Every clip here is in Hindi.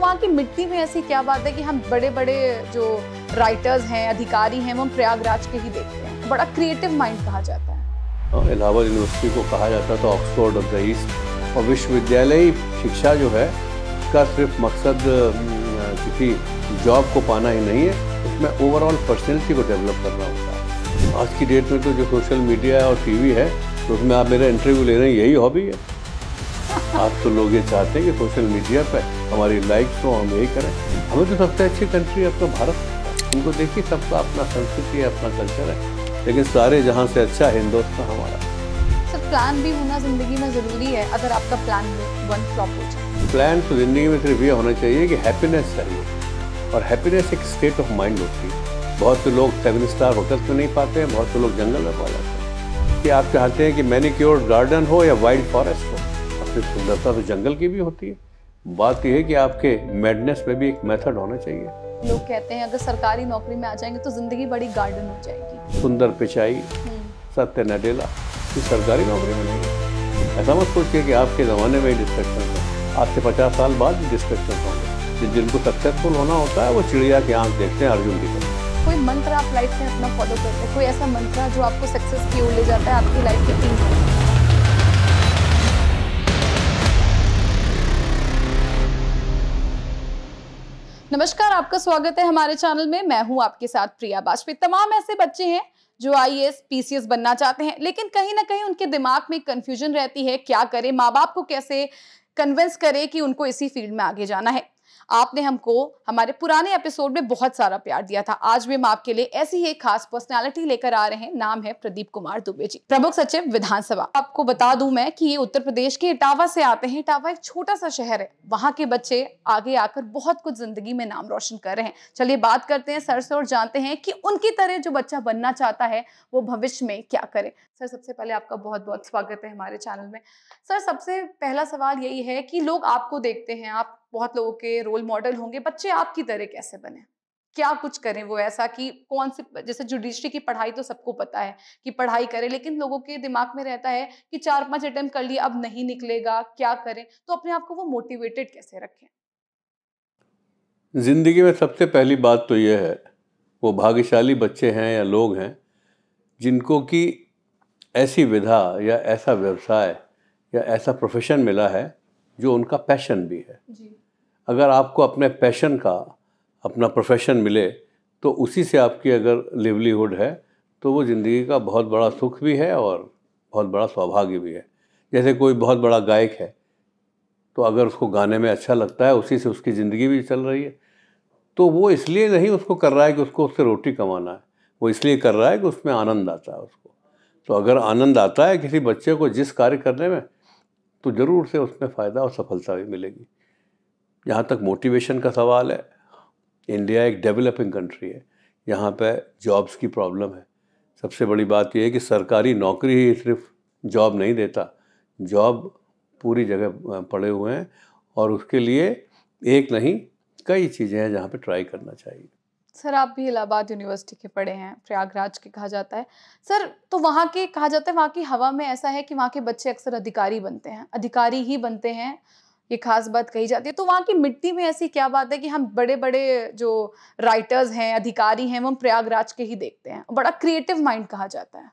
वहाँ की मिट्टी में ऐसी क्या बात है कि हम बड़े बड़े जो राइटर्स हैं अधिकारी हैं वो प्रयागराज के ही देखते हैं बड़ा क्रिएटिव माइंड कहा जाता है हाँ, इलाहाबाद यूनिवर्सिटी को कहा जाता है तो ऑक्सफोर्ड और दईस और विश्वविद्यालय शिक्षा जो है इसका सिर्फ मकसद किसी जॉब को पाना ही नहीं है उसमें ओवरऑल पर्सनैलिटी को डेवलप करना होता है आज की डेट में तो जो सोशल मीडिया और टीवी है तो उसमें आप मेरा इंटरव्यू ले रहे हैं यही हॉबी है आज तो लोग ये चाहते हैं कि सोशल मीडिया पर हमारी लाइक हो हम यही करें हमें तो सबसे अच्छी कंट्री है अपना भारत उनको देखिए सबका अपना संस्कृति है अपना कल्चर है लेकिन सारे जहाँ से अच्छा हिंदुस्तान हमारा सर प्लान भी होना जिंदगी में ज़रूरी है अगर आपका प्लान वन फ्लॉप हो जाए प्लान तो जिंदगी में सिर्फ ये होना चाहिए कि हैप्पीनेस चाहिए और हैप्पीनेस एक स्टेट ऑफ माइंड होती है बहुत से लोग सेवन स्टार होटल में नहीं पाते हैं बहुत से लोग जंगल में पा जाते हैं कि आप चाहते हैं कि मैनिक्योर गार्डन हो या वाइल्ड फॉरेस्ट हो अपनी सुंदरता तो जंगल की भी होती है बात तो यह है कि आपके मेडनेस में भी एक मेथड होना चाहिए लोग कहते हैं अगर सरकारी नौकरी में आ जाएंगे तो जिंदगी बड़ी गार्डन हो जाएगी सुंदर पिचाई हम्म। सत्य नडेला ये सरकारी नौकरी में नहीं ऐसा मत सोचिए कि आपके ज़माने में ही डिस्ट्रक्शन था से पचास साल बाद भी डिस्ट्रक्शन होंगे जिनको सक्सेसफुल होना होता है वो चिड़िया की आंख देखते हैं अर्जुन की तरफ कोई मंत्र आप लाइफ में अपना फॉलो करते हैं कोई ऐसा मंत्र जो आपको सक्सेस की ओर ले जाता है आपकी लाइफ के तीन नमस्कार आपका स्वागत है हमारे चैनल में मैं हूं आपके साथ प्रिया बाजपेयी तमाम ऐसे बच्चे हैं जो आई पीसीएस बनना चाहते हैं लेकिन कहीं ना कहीं उनके दिमाग में कंफ्यूजन रहती है क्या करें माँ बाप को कैसे कन्विंस करें कि उनको इसी फील्ड में आगे जाना है आपने हमको हमारे पुराने एपिसोड में बहुत सारा प्यार दिया था आज भी हम आपके लिए ऐसी ही खास पर्सनालिटी लेकर आ रहे हैं नाम है प्रदीप कुमार दुबे जी प्रमुख सचिव विधानसभा आपको बता दूं मैं कि ये उत्तर प्रदेश के इटावा से आते हैं इटावा एक छोटा सा शहर है वहां के बच्चे आगे आकर बहुत कुछ जिंदगी में नाम रोशन कर रहे हैं चलिए बात करते हैं सर से और जानते हैं कि उनकी तरह जो बच्चा बनना चाहता है वो भविष्य में क्या करे सर सबसे पहले आपका बहुत बहुत स्वागत है हमारे चैनल में सर सबसे पहला सवाल यही है कि लोग आपको देखते हैं आप बहुत लोगों के रोल मॉडल होंगे बच्चे आपकी तरह कैसे बने क्या कुछ करें वो ऐसा कि कौन से जैसे जुडिशरी की पढ़ाई तो सबको पता है कि पढ़ाई करें लेकिन लोगों के दिमाग में रहता है कि चार पांच अटेम्प्ट कर लिए अब नहीं निकलेगा क्या करें तो अपने आप को वो मोटिवेटेड कैसे रखें ज़िंदगी में सबसे पहली बात तो यह है वो भाग्यशाली बच्चे हैं या लोग हैं जिनको कि ऐसी विधा या ऐसा व्यवसाय या ऐसा प्रोफेशन मिला है जो उनका पैशन भी है जी। अगर आपको अपने पैशन का अपना प्रोफेशन मिले तो उसी से आपकी अगर लिवलीहुड है तो वो ज़िंदगी का बहुत बड़ा सुख भी है और बहुत बड़ा सौभाग्य भी है जैसे कोई बहुत बड़ा गायक है तो अगर उसको गाने में अच्छा लगता है उसी से उसकी ज़िंदगी भी चल रही है तो वो इसलिए नहीं उसको कर रहा है कि उसको उससे रोटी कमाना है वो इसलिए कर रहा है कि उसमें आनंद आता है उसको तो अगर आनंद आता है किसी बच्चे को जिस कार्य करने में तो ज़रूर से उसमें फ़ायदा और सफलता भी मिलेगी जहाँ तक मोटिवेशन का सवाल है इंडिया एक डेवलपिंग कंट्री है यहाँ पर जॉब्स की प्रॉब्लम है सबसे बड़ी बात यह है कि सरकारी नौकरी ही सिर्फ जॉब नहीं देता जॉब पूरी जगह पड़े हुए हैं और उसके लिए एक नहीं कई चीज़ें हैं जहाँ पे ट्राई करना चाहिए सर आप भी इलाहाबाद यूनिवर्सिटी के पढ़े हैं प्रयागराज के कहा जाता है सर तो वहाँ के कहा जाता है वहाँ की हवा में ऐसा है कि वहाँ के बच्चे अक्सर अधिकारी बनते हैं अधिकारी ही बनते हैं ये खास बात कही जाती है तो वहाँ की मिट्टी में ऐसी क्या बात है कि हम बड़े बड़े जो राइटर्स हैं अधिकारी हैं वो हम प्रयागराज के ही देखते हैं बड़ा क्रिएटिव माइंड कहा जाता है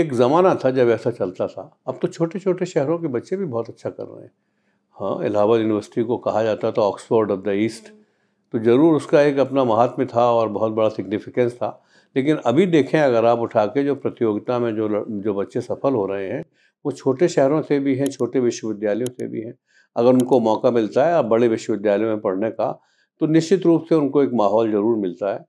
एक ज़माना था जब ऐसा चलता था अब तो छोटे छोटे शहरों के बच्चे भी बहुत अच्छा कर रहे हैं हाँ इलाहाबाद यूनिवर्सिटी को कहा जाता था ऑक्सफोर्ड ऑफ द ईस्ट तो ज़रूर उसका एक अपना महात्म्य था और बहुत बड़ा सिग्निफिकेंस था लेकिन अभी देखें अगर आप उठा के जो प्रतियोगिता में जो जो बच्चे सफल हो रहे हैं वो छोटे शहरों से भी हैं छोटे विश्वविद्यालयों से भी हैं अगर उनको मौका मिलता है अब बड़े विश्वविद्यालय में पढ़ने का तो निश्चित रूप से उनको एक माहौल जरूर मिलता है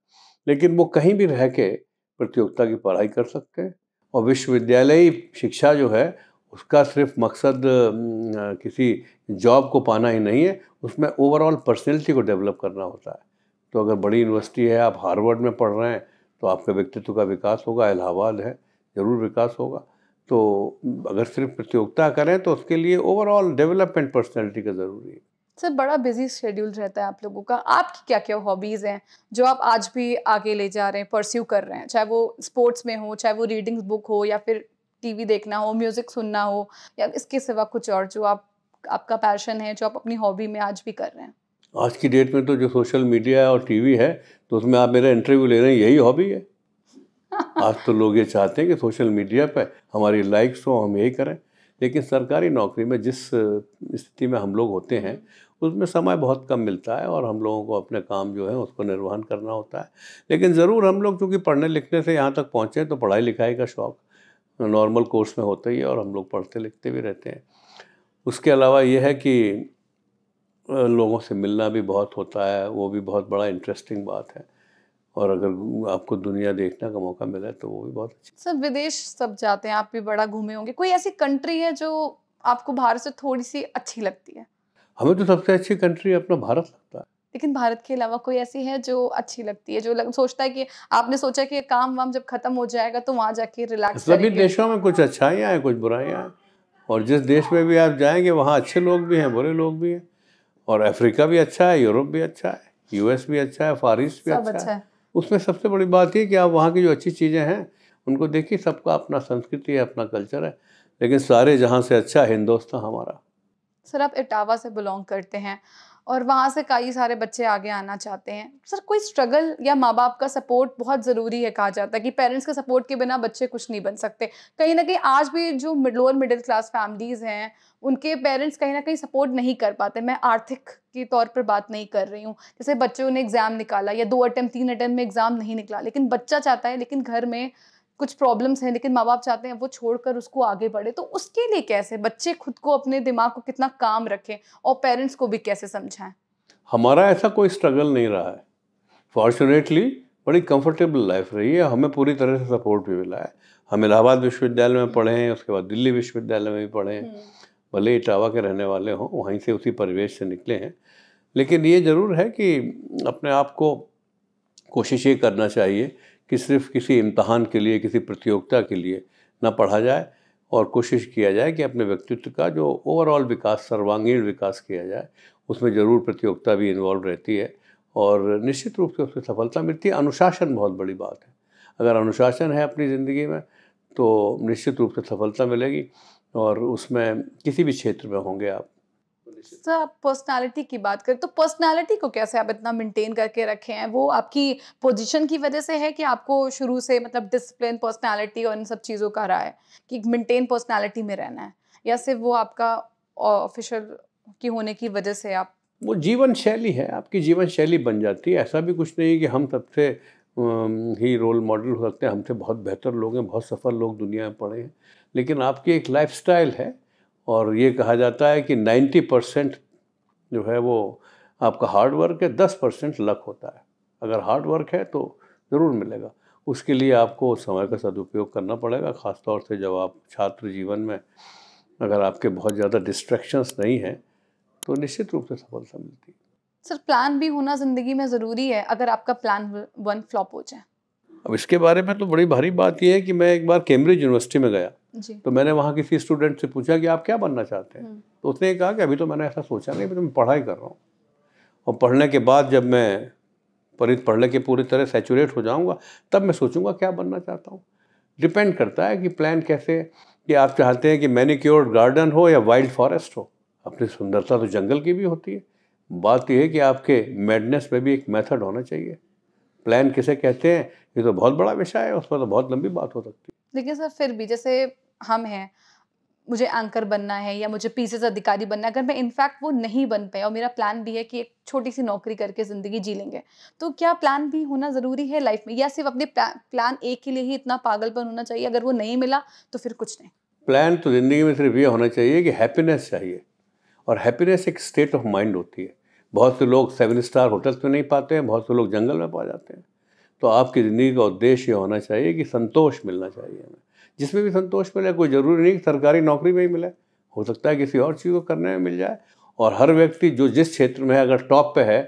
लेकिन वो कहीं भी रह के प्रतियोगिता की पढ़ाई कर सकते हैं और विश्वविद्यालयी शिक्षा जो है उसका सिर्फ मकसद किसी जॉब को पाना ही नहीं है उसमें ओवरऑल पर्सनैलिटी को डेवलप करना होता है तो अगर बड़ी यूनिवर्सिटी है आप हार्वर्ड में पढ़ रहे हैं तो आपके व्यक्तित्व का विकास होगा इलाहाबाद है ज़रूर विकास होगा तो अगर सिर्फ प्रतियोगिता करें तो उसके लिए ओवरऑल डेवलपमेंट पर्सनैलिटी का ज़रूरी है सर बड़ा बिजी शेड्यूल रहता है आप लोगों का आपकी क्या क्या हॉबीज़ हैं जो आप आज भी आगे ले जा रहे हैं परस्यू कर रहे हैं चाहे वो स्पोर्ट्स में हो चाहे वो रीडिंग बुक हो या फिर टीवी देखना हो म्यूज़िक सुनना हो या इसके सिवा कुछ और जो आप आपका पैशन है जो आप अपनी हॉबी में आज भी कर रहे हैं आज की डेट में तो जो सोशल मीडिया और टीवी है तो उसमें आप मेरा इंटरव्यू ले रहे हैं यही हॉबी है आज तो लोग ये चाहते हैं कि सोशल मीडिया पर हमारी लाइक्स हो हम यही करें लेकिन सरकारी नौकरी में जिस स्थिति में हम लोग होते हैं उसमें समय बहुत कम मिलता है और हम लोगों को अपने काम जो है उसको निर्वहन करना होता है लेकिन ज़रूर हम लोग चूँकि पढ़ने लिखने से यहाँ तक पहुँचे तो पढ़ाई लिखाई का शौक़ नॉर्मल कोर्स में होता ही है और हम लोग पढ़ते लिखते भी रहते हैं उसके अलावा यह है कि लोगों से मिलना भी बहुत होता है वो भी बहुत बड़ा इंटरेस्टिंग बात है और अगर आपको दुनिया देखने का मौका मिला तो वो भी बहुत अच्छा सर विदेश सब जाते हैं आप भी बड़ा घूमे होंगे कोई ऐसी कंट्री है जो आपको भारत से थोड़ी सी अच्छी लगती है हमें तो सबसे अच्छी कंट्री अपना भारत लगता है लेकिन भारत के अलावा कोई ऐसी है जो अच्छी लगती है जो लग, सोचता है कि आपने सोचा कि काम वाम जब खत्म हो जाएगा तो वहाँ जाके मतलब रिलैक्स सभी देशों में कुछ अच्छाइयाँ हैं कुछ बुराइयाँ हैं और जिस देश में भी आप जाएंगे वहाँ अच्छे लोग भी हैं बुरे लोग भी हैं और अफ्रीका भी अच्छा है यूरोप भी अच्छा है यूएस भी अच्छा है फारिस भी अच्छा, अच्छा है उसमें सबसे बड़ी बात ये कि आप वहाँ की जो अच्छी चीज़ें हैं उनको देखिए सबका अपना संस्कृति है अपना कल्चर है लेकिन सारे जहाँ से अच्छा हिंदुस्तान हमारा सर आप इटावा से बिलोंग करते हैं और वहाँ से कई सारे बच्चे आगे आना चाहते हैं सर कोई स्ट्रगल या माँ बाप का सपोर्ट बहुत ज़रूरी है कहा जाता है कि पेरेंट्स के सपोर्ट के बिना बच्चे कुछ नहीं बन सकते कहीं ना कहीं आज भी जो लोअर मिडिल क्लास फैमिलीज़ हैं उनके पेरेंट्स कहीं ना कहीं सपोर्ट नहीं कर पाते मैं आर्थिक के तौर पर बात नहीं कर रही हूँ जैसे बच्चों ने एग्ज़ाम निकाला या दो अटैम्प्ट तीन अटैम्प्ट में एग्ज़ाम नहीं निकला लेकिन बच्चा चाहता है लेकिन घर में कुछ प्रॉब्लम्स हैं लेकिन माँ बाप चाहते हैं वो छोड़कर उसको आगे बढ़े तो उसके लिए कैसे बच्चे खुद को अपने दिमाग को कितना काम रखें और पेरेंट्स को भी कैसे समझाएं हमारा ऐसा कोई स्ट्रगल नहीं रहा है फॉर्चुनेटली बड़ी कंफर्टेबल लाइफ रही है हमें पूरी तरह से सपोर्ट भी मिला है हम इलाहाबाद विश्वविद्यालय में पढ़े हैं उसके बाद दिल्ली विश्वविद्यालय में भी पढ़े हैं हम्म। भले इटावा के रहने वाले हों वहीं से उसी परिवेश से निकले हैं लेकिन ये ज़रूर है कि अपने आप को कोशिश ये करना चाहिए कि सिर्फ किसी इम्तहान के लिए किसी प्रतियोगिता के लिए ना पढ़ा जाए और कोशिश किया जाए कि अपने व्यक्तित्व का जो ओवरऑल विकास सर्वांगीण विकास किया जाए उसमें ज़रूर प्रतियोगिता भी इन्वॉल्व रहती है और निश्चित रूप से उसमें सफलता मिलती है अनुशासन बहुत बड़ी बात है अगर अनुशासन है अपनी ज़िंदगी में तो निश्चित रूप से सफलता मिलेगी और उसमें किसी भी क्षेत्र में होंगे आप सर आप पर्सनालिटी की बात करें तो पर्सनालिटी को कैसे आप इतना मेंटेन करके रखे हैं वो आपकी पोजीशन की वजह से है कि आपको शुरू से मतलब डिसिप्लिन पर्सनालिटी और इन सब चीज़ों का रहा है कि मेंटेन पर्सनालिटी में रहना है या सिर्फ वो आपका ऑफिशियल की होने की वजह से आप वो जीवन शैली है आपकी जीवन शैली बन जाती है ऐसा भी कुछ नहीं कि हम सबसे ही रोल मॉडल हो सकते हैं हमसे बहुत बेहतर लोग हैं बहुत सफल लोग दुनिया में पड़े हैं लेकिन आपकी एक लाइफ है और ये कहा जाता है कि 90 परसेंट जो है वो आपका हार्ड वर्क है 10 परसेंट लक होता है अगर हार्ड वर्क है तो ज़रूर मिलेगा उसके लिए आपको समय का सदुपयोग करना पड़ेगा ख़ासतौर से जब आप छात्र जीवन में अगर आपके बहुत ज़्यादा डिस्ट्रैक्शंस नहीं हैं तो निश्चित रूप से सफलता मिलती है सर प्लान भी होना ज़िंदगी में ज़रूरी है अगर आपका प्लान वन फ्लॉप हो जाए अब इसके बारे में तो बड़ी भारी बात यह है कि मैं एक बार कैम्ब्रिज यूनिवर्सिटी में गया तो मैंने वहाँ किसी स्टूडेंट से पूछा कि आप क्या बनना चाहते हैं हम्म। तो उसने कहा कि अभी तो मैंने ऐसा सोचा नहीं अभी तो मैं पढ़ाई कर रहा हूँ और पढ़ने के बाद जब मैं परित पढ़ने के पूरी तरह सेचूरेट हो जाऊँगा तब मैं सोचूंगा क्या बनना चाहता हूँ डिपेंड करता है कि प्लान कैसे कि आप चाहते हैं कि मैनिक्योर्ड गार्डन हो या वाइल्ड फॉरेस्ट हो अपनी सुंदरता तो जंगल की भी होती है बात यह है कि आपके मेडनेस में भी एक मेथड होना चाहिए प्लान किसे कहते हैं ये तो बहुत बड़ा विषय है उस पर तो बहुत लंबी बात हो सकती है लेकिन सर फिर भी जैसे हम हैं मुझे एंकर बनना है या मुझे पीसीएस अधिकारी बनना है अगर मैं इनफैक्ट वो नहीं बन पाया और मेरा प्लान भी है कि एक छोटी सी नौकरी करके ज़िंदगी जी लेंगे तो क्या प्लान भी होना ज़रूरी है लाइफ में या सिर्फ अपने प्लान ए के लिए ही इतना पागलपन होना चाहिए अगर वो नहीं मिला तो फिर कुछ नहीं प्लान तो ज़िंदगी में सिर्फ ये होना चाहिए कि हैप्पीनेस चाहिए और हैप्पीनेस एक स्टेट ऑफ माइंड होती है बहुत से लोग सेवन स्टार होटल्स में नहीं पाते हैं बहुत से लोग जंगल में पा जाते हैं तो आपकी ज़िंदगी का उद्देश्य ये होना चाहिए कि संतोष मिलना चाहिए हमें जिसमें भी संतोष मिले कोई ज़रूरी नहीं कि सरकारी नौकरी में ही मिले हो सकता है किसी और चीज़ को करने में मिल जाए और हर व्यक्ति जो जिस क्षेत्र में है अगर टॉप पे है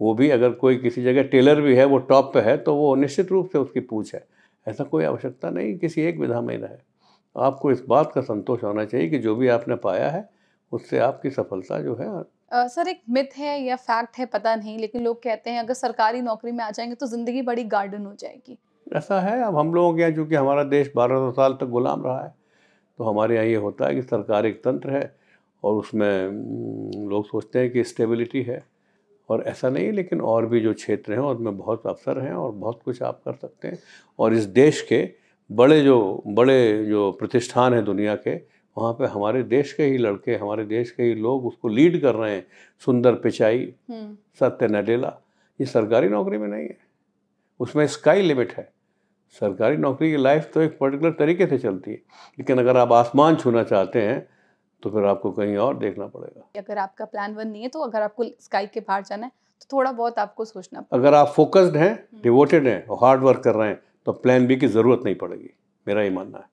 वो भी अगर कोई किसी जगह टेलर भी है वो टॉप पे है तो वो निश्चित रूप से उसकी पूछ है ऐसा कोई आवश्यकता नहीं किसी एक विधा में रहे आपको इस बात का संतोष होना चाहिए कि जो भी आपने पाया है उससे आपकी सफलता जो है सर एक मिथ है या फैक्ट है पता नहीं लेकिन लोग कहते हैं अगर सरकारी नौकरी में आ जाएंगे तो ज़िंदगी बड़ी गार्डन हो जाएगी ऐसा है अब हम लोगों के यहाँ चूँकि हमारा देश बारह सौ साल तक गुलाम रहा है तो हमारे यहाँ ये होता है कि सरकार एक तंत्र है और उसमें लोग सोचते हैं कि स्टेबिलिटी है और ऐसा नहीं लेकिन और भी जो क्षेत्र हैं उसमें बहुत अवसर हैं और बहुत कुछ आप कर सकते हैं और इस देश के बड़े जो बड़े जो प्रतिष्ठान हैं दुनिया के वहाँ पे हमारे देश के ही लड़के हमारे देश के ही लोग उसको लीड कर रहे हैं सुंदर पिचाई हम्म। सत्य नडेला ये सरकारी नौकरी में नहीं है उसमें स्काई लिमिट है सरकारी नौकरी की लाइफ तो एक पर्टिकुलर तरीके से चलती है लेकिन अगर आप आसमान छूना चाहते हैं तो फिर आपको कहीं और देखना पड़ेगा अगर आपका प्लान वन नहीं है तो अगर आपको स्काई के बाहर जाना है तो थोड़ा बहुत आपको सोचना पड़ेगा अगर आप फोकस्ड हैं डिवोटेड हम्म। हैं और हार्ड वर्क कर रहे हैं तो प्लान बी की ज़रूरत नहीं पड़ेगी मेरा ये मानना है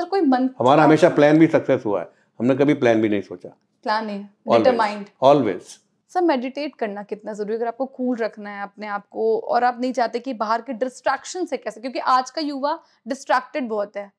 सर कोई मन हमारा हमेशा प्लान तो- भी सक्सेस हुआ है हमने कभी प्लान भी नहीं सोचा प्लान नहीं ऑलवेज सर मेडिटेट करना कितना जरूरी है अगर आपको कूल cool रखना है अपने आप को और आप नहीं चाहते कि बाहर के डिस्ट्रैक्शन से कैसे क्योंकि आज का युवा डिस्ट्रैक्टेड बहुत है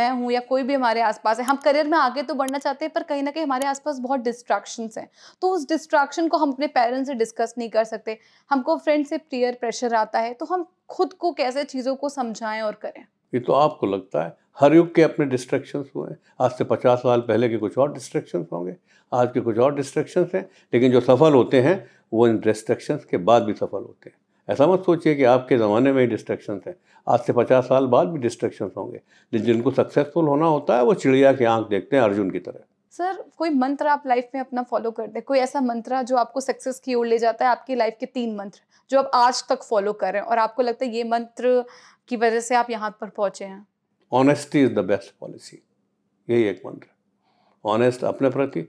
मैं हूँ या कोई भी हमारे आसपास है हम करियर में आगे तो बढ़ना चाहते हैं पर कहीं ना कहीं हमारे आसपास बहुत डिस्ट्रैक्शन हैं तो उस डिस्ट्रैक्शन को हम अपने पेरेंट्स से डिस्कस नहीं कर सकते हमको फ्रेंड से पीयर प्रेशर आता है तो हम खुद को कैसे चीज़ों को समझाएं और करें ये तो आपको लगता है हर युग के अपने डिस्ट्रैक्शंस हुए हैं आज से पचास साल पहले के कुछ और डिस्ट्रैक्शंस होंगे आज के कुछ और डिस्ट्रैक्शंस हैं लेकिन जो सफल होते हैं वो इन डिस्ट्रैक्शंस के बाद भी सफल होते हैं ऐसा मत सोचिए कि आपके ज़माने में ही डिस्ट्रैक्शंस हैं आज से पचास साल बाद भी डिस्ट्रैक्शंस होंगे लेकिन जिनको सक्सेसफुल होना होता है वो चिड़िया की आंख देखते हैं अर्जुन की तरह सर कोई मंत्र आप लाइफ में अपना फॉलो करते हैं कोई ऐसा मंत्र जो आपको सक्सेस की ओर ले जाता है आपकी लाइफ के तीन मंत्र जो आप आज तक फॉलो कर रहे हैं और आपको लगता है ये मंत्र की वजह से आप यहाँ पर पहुँचे हैं honesty is the best policy यही एक मंत्र ऑनेस्ट अपने प्रति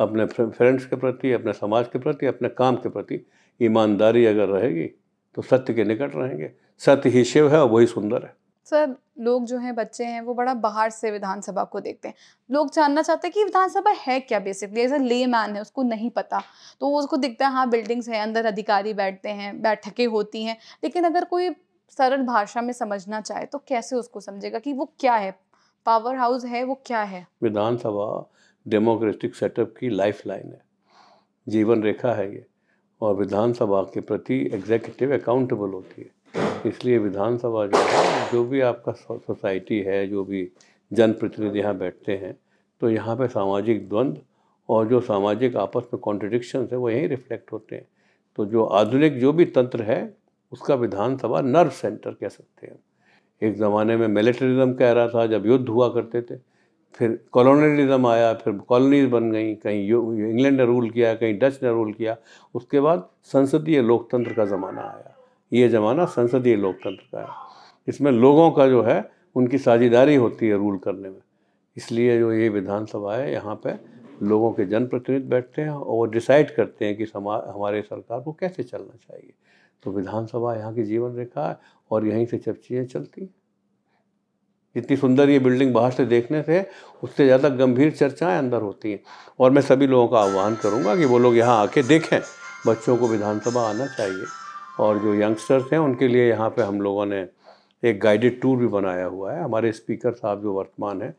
अपने फ्रेंड्स के प्रति अपने समाज के प्रति अपने काम के प्रति ईमानदारी अगर रहेगी तो सत्य के निकट रहेंगे सत्य ही शिव है और वही सुंदर है सर लोग जो हैं बच्चे हैं वो बड़ा बाहर से विधानसभा को देखते हैं लोग जानना चाहते हैं कि विधानसभा है क्या बेसिकली ऐसा ले मैन है उसको नहीं पता तो उसको दिखता है हाँ बिल्डिंग्स हैं अंदर अधिकारी बैठते हैं बैठकें होती हैं लेकिन अगर कोई सरल भाषा में समझना चाहे तो कैसे उसको समझेगा कि वो क्या है पावर हाउस है वो क्या है विधानसभा डेमोक्रेटिक सेटअप की लाइफ लाइन है जीवन रेखा है ये और विधानसभा के प्रति एग्जीक्यूटिव अकाउंटेबल होती है इसलिए विधानसभा जो है जो भी आपका सोसाइटी है जो भी जनप्रतिनिधि यहाँ बैठते हैं तो यहाँ पे सामाजिक द्वंद्व और जो सामाजिक आपस में कॉन्ट्रडिक्शन है वो यहीं रिफ्लेक्ट होते हैं तो जो आधुनिक जो भी तंत्र है उसका विधानसभा नर्व सेंटर कह सकते हैं एक ज़माने में मिलिटरिज्म कह रहा था जब युद्ध हुआ करते थे फिर कॉलोनलिज्म आया फिर कॉलोनीज बन गई कहीं इंग्लैंड ने रूल किया कहीं डच ने रूल किया उसके बाद संसदीय लोकतंत्र का ज़माना आया ये ज़माना संसदीय लोकतंत्र का है इसमें लोगों का जो है उनकी साझेदारी होती है रूल करने में इसलिए जो ये विधानसभा है यहाँ पर लोगों के जनप्रतिनिधि बैठते हैं और वो डिसाइड करते हैं कि हमारे सरकार को कैसे चलना चाहिए तो विधानसभा यहाँ की जीवन रेखा है और यहीं से सब चीज़ें चलती हैं सुंदर ये बिल्डिंग बाहर से देखने से उससे ज़्यादा गंभीर चर्चाएं अंदर होती हैं और मैं सभी लोगों का आह्वान करूँगा कि वो लोग यहाँ आके देखें बच्चों को विधानसभा आना चाहिए और जो यंगस्टर्स हैं उनके लिए यहाँ पे हम लोगों ने एक गाइडेड टूर भी बनाया हुआ है हमारे स्पीकर साहब जो वर्तमान हैं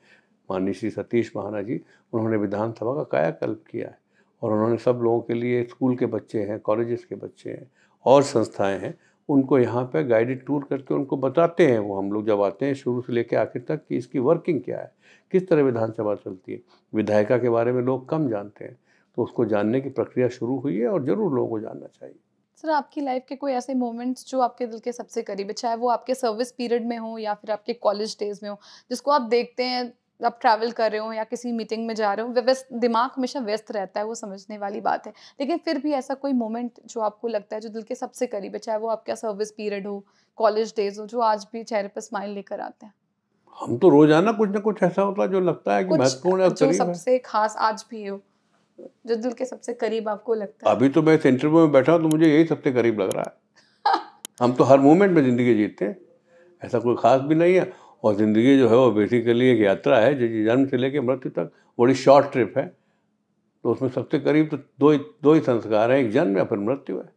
माननीय श्री सतीश महाना जी उन्होंने विधानसभा का कायाकल्प किया है और उन्होंने सब लोगों के लिए स्कूल के बच्चे हैं कॉलेजेस के बच्चे हैं और संस्थाएं हैं उनको यहाँ पे गाइडेड टूर करके उनको बताते हैं वो हम लोग जब आते हैं शुरू से लेकर आखिर तक कि इसकी वर्किंग क्या है किस तरह विधानसभा चलती है विधायिका के बारे में लोग कम जानते हैं तो उसको जानने की प्रक्रिया शुरू हुई है और ज़रूर लोगों को जानना चाहिए सर आपकी लाइफ के कोई ऐसे मोमेंट्स जो आपके दिल के सबसे करीब है चाहे वो आपके सर्विस पीरियड में हो या फिर आपके कॉलेज डेज में हो जिसको आप देखते हैं आप ट्रैवल कर रहे हो या किसी मीटिंग में जा रहे हो व्यस्त दिमाग हमेशा व्यस्त रहता है वो समझने वाली बात है लेकिन फिर भी ऐसा कोई मोमेंट जो आपको लगता है जो दिल के सबसे करीब है चाहे वो आपका सर्विस पीरियड हो कॉलेज डेज हो जो आज भी चेहरे पर स्माइल लेकर आते हैं हम तो रोजाना कुछ ना कुछ ऐसा होता है जो लगता है कि महत्वपूर्ण जो सबसे खास आज भी हो जो दिल के सबसे करीब आपको लगता है अभी तो मैं इस इंटरव्यू में बैठा हूँ तो मुझे यही सबसे करीब लग रहा है हम तो हर मोमेंट में ज़िंदगी जीते हैं ऐसा कोई ख़ास भी नहीं है और ज़िंदगी जो है वो बेसिकली एक यात्रा है जो जन्म से लेकर मृत्यु तक बड़ी शॉर्ट ट्रिप है तो उसमें सबसे करीब तो दो ही दो ही संस्कार हैं एक जन्म या फिर मृत्यु है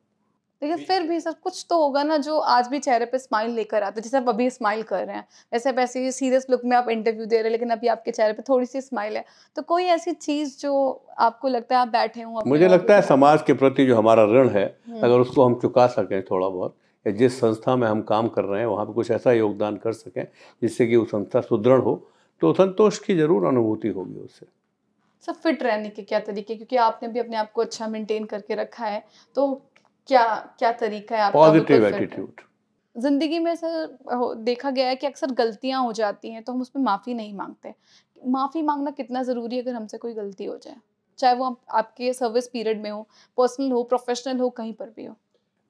लेकिन फिर भी सर कुछ तो होगा ना जो आज भी चेहरे पे स्माइल लेकर आते जैसे आप अभी स्माइल कर रहे हैं वैसे आप ऐसे सीरियस लुक में आप इंटरव्यू दे रहे हैं लेकिन अभी आपके चेहरे पे थोड़ी सी स्माइल है तो कोई ऐसी चीज़ जो आपको लगता है आप बैठे हो मुझे लगता है समाज के प्रति जो हमारा ऋण है हम्म। अगर उसको हम चुका सकें थोड़ा बहुत या जिस संस्था में हम काम कर रहे हैं वहाँ पर कुछ ऐसा योगदान कर सकें जिससे कि वो संस्था सुदृढ़ हो तो संतोष की ज़रूर अनुभूति होगी उससे सब फिट रहने के क्या तरीके क्योंकि आपने भी अपने आप को अच्छा मेंटेन करके रखा है तो क्या क्या तरीका है पॉजिटिव एटीट्यूड जिंदगी में सर देखा गया है कि अक्सर गलतियां हो जाती हैं तो हम उसमें माफ़ी नहीं मांगते माफ़ी मांगना कितना ज़रूरी है अगर हमसे कोई गलती हो जाए चाहे वो आप, आपके सर्विस पीरियड में हो पर्सनल हो प्रोफेशनल हो कहीं पर भी हो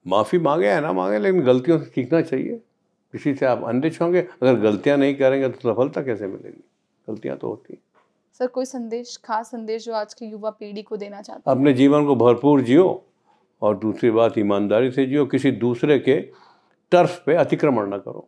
माफ़ी मांगे या ना मांगे लेकिन गलतियों से सीखना चाहिए किसी से आप अनरिच होंगे अगर गलतियाँ नहीं करेंगे तो सफलता कैसे मिलेगी गलतियाँ तो होती हैं सर कोई संदेश खास संदेश जो आज की युवा पीढ़ी को देना चाहते अपने जीवन को भरपूर जियो और दूसरी बात ईमानदारी से जियो किसी दूसरे के टर्फ पे अतिक्रमण न करो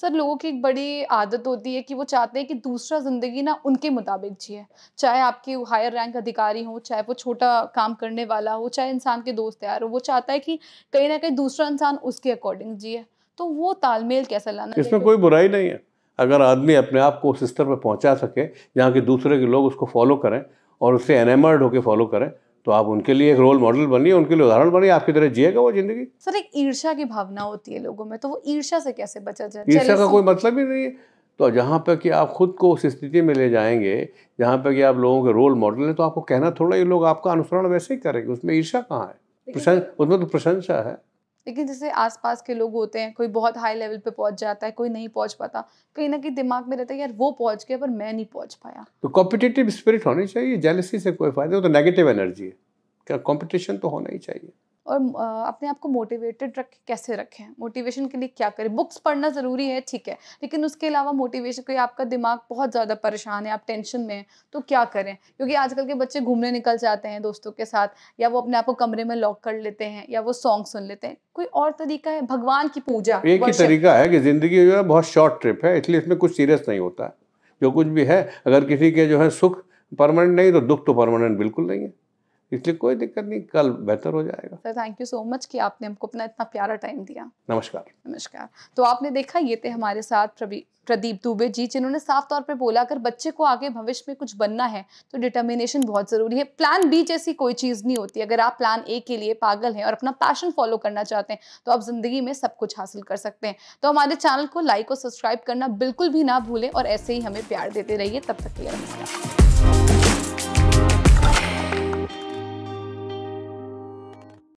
सर लोगों की एक बड़ी आदत होती है कि वो चाहते हैं कि दूसरा ज़िंदगी ना उनके मुताबिक जिए चाहे आपके हायर रैंक अधिकारी हो चाहे वो छोटा काम करने वाला हो चाहे इंसान के दोस्त यार हो वो चाहता है कि कहीं ना कहीं दूसरा इंसान उसके अकॉर्डिंग जिए तो वो तालमेल कैसे लाना इसमें कोई बुराई नहीं है अगर आदमी अपने आप को उस स्तर पर पहुँचा सके जहाँ के दूसरे के लोग उसको फॉलो करें और उससे एनेमर्ड होकर फॉलो करें तो आप उनके लिए एक रोल मॉडल बनिए उनके लिए उदाहरण बनिए आपकी तरह जिएगा वो जिंदगी सर एक ईर्षा की भावना होती है लोगों में तो वो ईर्षा से कैसे बचा जाए ईर्षा का कोई मतलब ही नहीं है तो जहाँ पर कि आप खुद को उस स्थिति में ले जाएंगे जहाँ पर कि आप लोगों के रोल मॉडल हैं तो आपको कहना थोड़ा ये लोग आपका अनुसरण वैसे ही करेंगे उसमें ईर्षा कहाँ है प्रशंसा उसमें तो प्रशंसा है लेकिन जैसे आसपास के लोग होते हैं कोई बहुत हाई लेवल पे पहुंच जाता है कोई नहीं पहुंच पाता कहीं ना कहीं दिमाग में रहता है यार वो पहुंच गया पर मैं नहीं पहुंच पाया तो कॉम्पिटेटिव स्पिरिट होनी चाहिए जेलसी से कोई फायदा तो नेगेटिव एनर्जी है क्या कॉम्पिटिशन तो होना ही चाहिए और अपने आप को मोटिवेटेड रख कैसे रखें मोटिवेशन के लिए क्या करें बुक्स पढ़ना ज़रूरी है ठीक है लेकिन उसके अलावा मोटिवेशन कोई आपका दिमाग बहुत ज़्यादा परेशान है आप टेंशन में हैं तो क्या करें क्योंकि आजकल के बच्चे घूमने निकल जाते हैं दोस्तों के साथ या वो अपने आप को कमरे में लॉक कर लेते हैं या वो सॉन्ग सुन लेते हैं कोई और तरीका है भगवान की पूजा एक ही तरीका है कि ज़िंदगी जो है बहुत शॉर्ट ट्रिप है इसलिए इसमें कुछ सीरियस नहीं होता है जो कुछ भी है अगर किसी के जो है सुख परमानेंट नहीं तो दुख तो परमानेंट बिल्कुल नहीं है इसलिए कोई दिक्कत नहीं कल बेहतर हो जाएगा sir thank you so much कि आपने हमको अपना इतना प्यारा टाइम दिया नमस्कार नमस्कार तो आपने देखा ये थे हमारे साथ प्रदीप दुबे जी जिन्होंने साफ तौर पे बोला अगर बच्चे को आगे भविष्य में कुछ बनना है तो डिटर्मिनेशन बहुत ज़रूरी है प्लान बी जैसी कोई चीज़ नहीं होती अगर आप प्लान ए के लिए पागल हैं और अपना पैशन फॉलो करना चाहते हैं तो आप ज़िंदगी में सब कुछ हासिल कर सकते हैं तो हमारे चैनल को लाइक और सब्सक्राइब करना बिल्कुल भी ना भूलें और ऐसे ही हमें प्यार देते रहिए तब तक के लिए नमस्कार